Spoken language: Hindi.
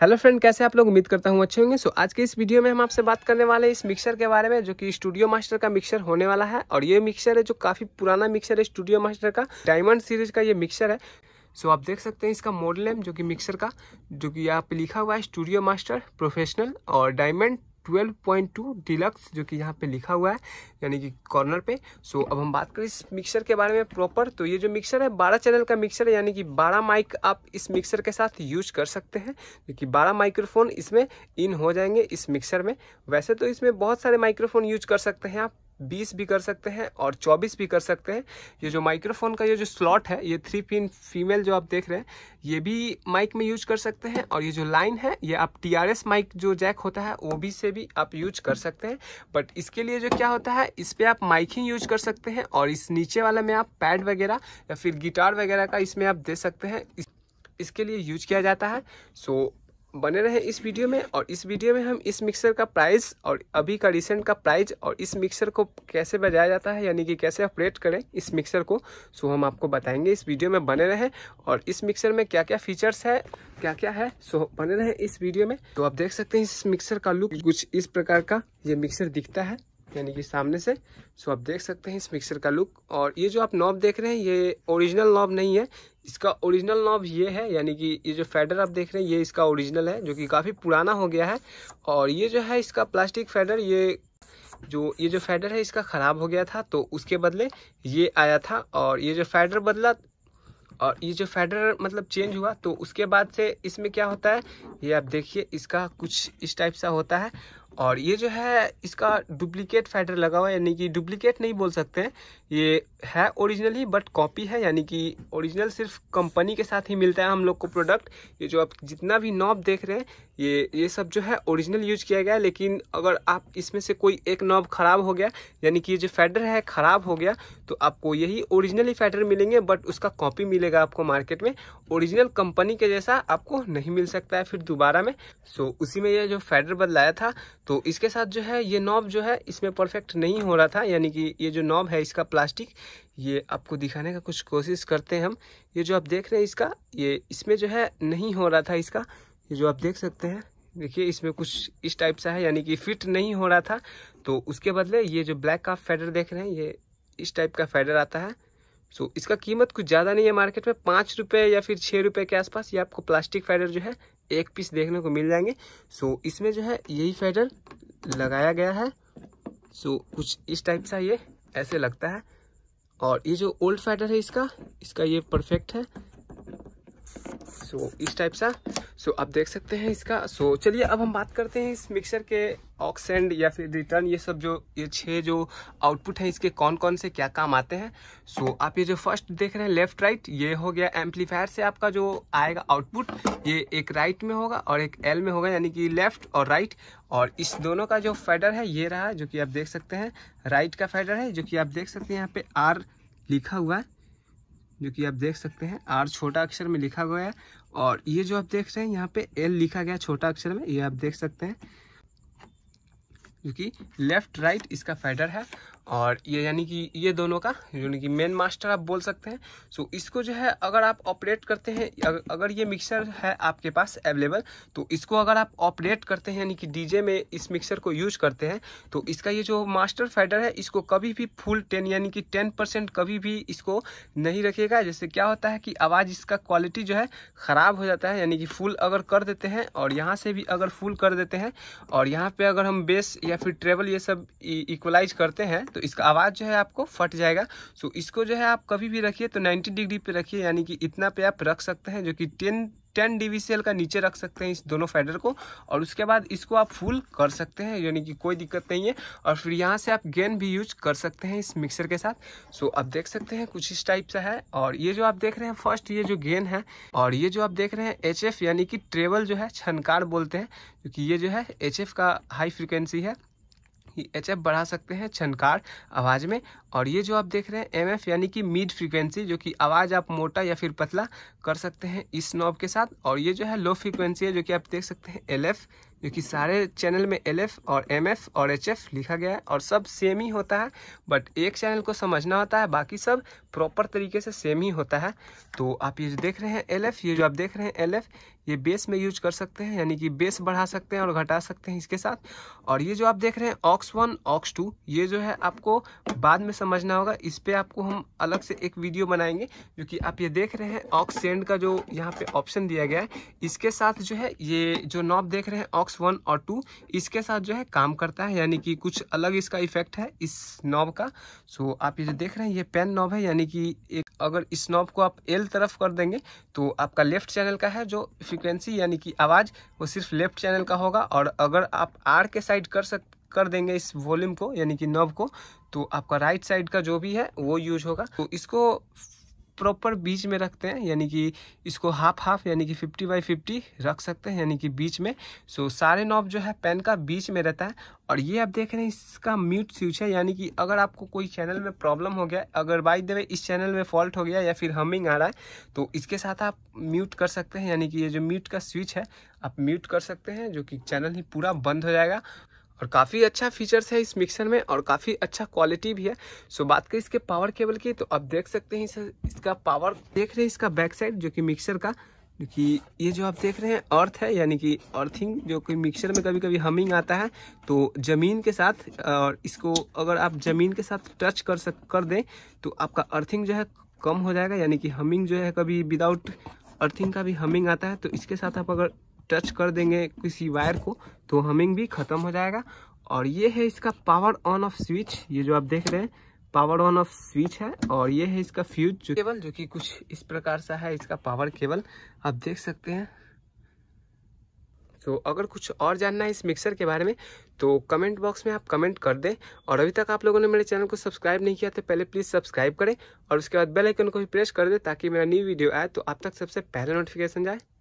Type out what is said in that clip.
हेलो फ्रेंड कैसे आप लोग उम्मीद करता हूँ अच्छे होंगे सो आज के इस वीडियो में हम आपसे बात करने वाले हैं इस मिक्सर के बारे में जो कि स्टूडियो मास्टर का मिक्सर होने वाला है और ये मिक्सर है जो काफ़ी पुराना मिक्सर है स्टूडियो मास्टर का डायमंड सीरीज का ये मिक्सर है सो आप देख सकते हैं इसका मॉडल नेम जो कि मिक्सर का जो कि यहाँ पे लिखा हुआ है स्टूडियो मास्टर प्रोफेशनल और diamond twelve point two deluxe जो कि यहाँ पे लिखा हुआ है यानी कि कॉर्नर पे सो अब हम बात करें इस मिक्सर के बारे में प्रॉपर तो ये जो मिक्सर है बारह चैनल का मिक्सर है यानी कि बारह माइक आप इस मिक्सर के साथ यूज कर सकते हैं क्योंकि बारह माइक्रोफोन इसमें इन हो जाएंगे इस मिक्सर में वैसे तो इसमें बहुत सारे माइक्रोफोन यूज कर सकते हैं आप बीस भी कर सकते हैं और चौबीस भी कर सकते हैं ये जो माइक्रोफोन का ये जो स्लॉट है ये थ्री पिन फीमेल जो आप देख रहे हैं ये भी माइक में यूज कर सकते हैं और ये जो लाइन है ये आप टी आर एस माइक जो जैक होता है वो भी से भी आप यूज कर सकते हैं बट इसके लिए जो क्या होता है इस पर आप माइकिंग यूज कर सकते हैं और इस नीचे वाला में आप पैड वगैरह या फिर गिटार वगैरह का इसमें आप दे सकते हैं इसके लिए यूज किया जाता है सो so, बने रहे इस वीडियो में और इस वीडियो में हम इस मिक्सर का प्राइस और अभी का रिसेंट का प्राइस और इस मिक्सर को कैसे बजाया जाता है यानी कि कैसे ऑपरेट करें इस मिक्सर को सो हम आपको बताएंगे इस वीडियो में बने रहे और इस मिक्सर में क्या क्या फीचर्स है क्या क्या है सो बने रहे इस वीडियो में तो आप देख सकते हैं इस मिक्सर का लुक कुछ इस प्रकार का ये मिक्सर दिखता है यानी कि सामने से सो आप देख सकते हैं इस मिक्सर का लुक और ये जो आप नॉब देख रहे हैं ये ओरिजिनल नॉब नहीं है इसका ओरिजिनल नॉब ये है यानी कि ये जो फेडर आप देख रहे हैं ये इसका ओरिजिनल है जो कि काफ़ी पुराना हो गया है और ये जो है इसका प्लास्टिक फेडर ये जो ये जो फेडर है इसका ख़राब हो गया था तो उसके बदले ये आया था और ये जो फेडर बदला और ये जो फेडर मतलब चेंज हुआ तो उसके बाद से इसमें क्या होता है ये आप देखिए इसका कुछ इस टाइप सा होता है और ये जो है इसका डुप्लीकेट फैडर लगा हुआ है यानी कि डुप्लीकेट नहीं बोल सकते हैं ये है ओरिजिनल ही बट कॉपी है यानी कि ओरिजिनल सिर्फ कंपनी के साथ ही मिलता है हम लोग को प्रोडक्ट ये जो आप जितना भी नॉब देख रहे हैं ये ये सब जो है ओरिजिनल यूज किया गया है लेकिन अगर आप इसमें से कोई एक नॉब ख़राब हो गया यानी कि ये जो फेडर है ख़राब हो गया तो आपको यही ओरिजिनल ही फेडर मिलेंगे बट उसका कॉपी मिलेगा आपको मार्केट में ओरिजिनल कंपनी के जैसा आपको नहीं मिल सकता है फिर दोबारा में सो उसी में यह जो फेडर बदलाया था तो इसके साथ जो है ये नॉब जो है इसमें परफेक्ट नहीं हो रहा था यानी कि ये जो नॉब है इसका प्लास्टिक ये आपको दिखाने का कुछ कोशिश करते हैं हम ये जो आप देख रहे हैं इसका ये इसमें जो है नहीं हो रहा था इसका ये जो आप देख सकते हैं देखिए इसमें कुछ इस टाइप सा है यानी कि फिट नहीं हो रहा था तो उसके बदले ये जो ब्लैक का फेडर देख रहे हैं ये इस टाइप का फेडर आता है सो इसका कीमत कुछ ज़्यादा नहीं है मार्केट में पाँच रुपये या फिर छः रुपये के आसपास ये आपको प्लास्टिक फेडर जो है एक पीस देखने को मिल जाएंगे सो इसमें जो है यही फेडर लगाया गया है सो कुछ इस टाइप सा ये ऐसे लगता है और ये जो ओल्ड फेडर है इसका इसका ये परफेक्ट है सो इस टाइप सा सो आप देख सकते हैं इसका सो चलिए अब हम बात करते हैं इस मिक्सर के ऑक्सेंड या फिर रिटर्न ये सब जो ये छह जो आउटपुट हैं इसके कौन कौन से क्या काम आते हैं सो so, आप ये जो फर्स्ट देख रहे हैं लेफ्ट राइट ये हो गया एम्पलीफायर से आपका जो आएगा आउटपुट ये एक राइट में होगा और एक एल में होगा यानी कि लेफ्ट और राइट और इस दोनों का जो फेडर है ये रहा जो कि आप देख सकते हैं राइट का फेडर है जो कि आप देख सकते हैं यहाँ पे आर लिखा हुआ है जो कि आप देख सकते हैं आर छोटा अक्षर में लिखा हुआ है और ये जो आप देख रहे हैं यहाँ पे एल लिखा गया छोटा अक्षर में ये आप देख सकते हैं क्योंकि लेफ्ट राइट इसका फेडर है और ये यानी कि ये दोनों का यानी कि मेन मास्टर आप बोल सकते हैं सो इसको जो है अगर आप ऑपरेट करते हैं अगर ये मिक्सर है आपके पास अवेलेबल तो इसको अगर आप ऑपरेट करते हैं यानी कि डीजे में इस मिक्सर को यूज करते हैं तो इसका ये जो मास्टर फेडर है इसको कभी भी फुल टेन यानी कि टेन परसेंट कभी भी इसको नहीं रखेगा जैसे क्या होता है कि आवाज़ इसका क्वालिटी जो है ख़राब हो जाता है यानी कि फुल अगर कर देते हैं और यहाँ से भी अगर फुल कर देते हैं और यहाँ पर अगर हम बेस या फिर ट्रेवल ये सब इक्वलाइज e-, करते हैं तो तो इसका आवाज़ जो है आपको फट जाएगा सो इसको जो है आप कभी भी रखिए तो नाइन्टी डिग्री पे रखिए यानी कि इतना पे आप रख सकते हैं जो कि टेन टेन डी का नीचे रख सकते हैं इस दोनों फेडर को और उसके बाद इसको आप फुल कर सकते हैं यानी कि कोई दिक्कत नहीं है और फिर यहाँ से आप गेंद भी यूज कर सकते हैं इस मिक्सर के साथ सो आप देख सकते हैं कुछ इस टाइप सा है और ये जो आप देख रहे हैं फर्स्ट ये जो गेंद है और ये जो आप देख रहे हैं एच यानी कि ट्रेवल जो है छनकार बोलते हैं क्योंकि ये जो है एच का हाई फ्रिक्वेंसी है एच एफ बढ़ा सकते हैं छनकार आवाज़ में और ये जो आप देख रहे हैं एम एफ यानी कि मिड फ्रीक्वेंसी जो कि आवाज़ आप मोटा या फिर पतला कर सकते हैं इस नॉब के साथ और ये जो है लो फ्रीक्वेंसी है जो कि आप देख सकते हैं एल एफ क्योंकि सारे चैनल में एल और एम और एच लिखा गया है और सब सेम ही होता है बट एक चैनल को समझना होता है बाकी सब प्रॉपर तरीके से सेम ही होता है तो आप ये जो देख रहे हैं एल ये जो आप देख रहे हैं एल ये बेस में यूज कर सकते हैं यानी कि बेस बढ़ा सकते हैं और घटा सकते हैं इसके साथ और ये जो आप देख रहे हैं ऑक्स वन ऑक्स टू ये जो है आपको बाद में समझना होगा इस पर आपको हम अलग से एक वीडियो बनाएंगे जो कि आप ये देख रहे हैं ऑक्स सेंड का जो यहाँ पे ऑप्शन दिया गया है इसके साथ जो है ये जो नॉब देख रहे हैं ऑक्स बॉक्स वन और टू इसके साथ जो है काम करता है यानी कि कुछ अलग इसका इफेक्ट है इस नॉब का सो आप ये जो देख रहे हैं ये पेन नॉब है यानी कि एक अगर इस नॉब को आप एल तरफ कर देंगे तो आपका लेफ्ट चैनल का है जो फ्रिक्वेंसी यानी कि आवाज़ वो सिर्फ लेफ्ट चैनल का होगा और अगर आप आर के साइड कर सक कर देंगे इस वॉल्यूम को यानी कि नॉब को तो आपका राइट साइड का जो भी है वो यूज होगा तो इसको प्रॉपर बीच में रखते हैं यानी कि इसको हाफ हाफ यानी कि फिफ्टी बाई फिफ्टी रख सकते हैं यानी कि बीच में सो सारे नॉब जो है पेन का बीच में रहता है और ये आप देख रहे हैं इसका म्यूट स्विच है यानी कि अगर आपको कोई चैनल में प्रॉब्लम हो गया अगर बाई दे इस चैनल में फॉल्ट हो गया या फिर हमिंग आ रहा है तो इसके साथ आप म्यूट कर सकते हैं यानी कि ये जो म्यूट का स्विच है आप म्यूट कर सकते हैं जो कि चैनल ही पूरा बंद हो जाएगा और काफ़ी अच्छा फीचर्स है इस मिक्सर में और काफ़ी अच्छा क्वालिटी भी है सो बात करें इसके पावर केबल की तो आप देख सकते हैं इसका पावर देख रहे हैं इसका बैक साइड जो कि मिक्सर का क्योंकि ये जो आप देख रहे हैं अर्थ है यानी कि अर्थिंग जो कि मिक्सर में कभी कभी हमिंग आता है तो ज़मीन के साथ और इसको अगर आप ज़मीन के साथ टच कर सक कर दें तो आपका अर्थिंग जो है कम हो जाएगा यानी कि हमिंग जो है कभी विदाउट अर्थिंग का भी हमिंग आता है तो इसके साथ आप अगर टच कर देंगे किसी वायर को तो हमिंग भी ख़त्म हो जाएगा और ये है इसका पावर ऑन ऑफ स्विच ये जो आप देख रहे हैं पावर ऑन ऑफ स्विच है और ये है इसका फ्यूज जो केबल जो कि कुछ इस प्रकार सा है इसका पावर केबल आप देख सकते हैं तो अगर कुछ और जानना है इस मिक्सर के बारे में तो कमेंट बॉक्स में आप कमेंट कर दें और अभी तक आप लोगों ने मेरे चैनल को सब्सक्राइब नहीं किया तो पहले प्लीज़ सब्सक्राइब करें और उसके बाद बेल आइकन को भी प्रेस कर दें ताकि मेरा न्यू वीडियो आए तो आप तक सबसे पहले नोटिफिकेशन जाए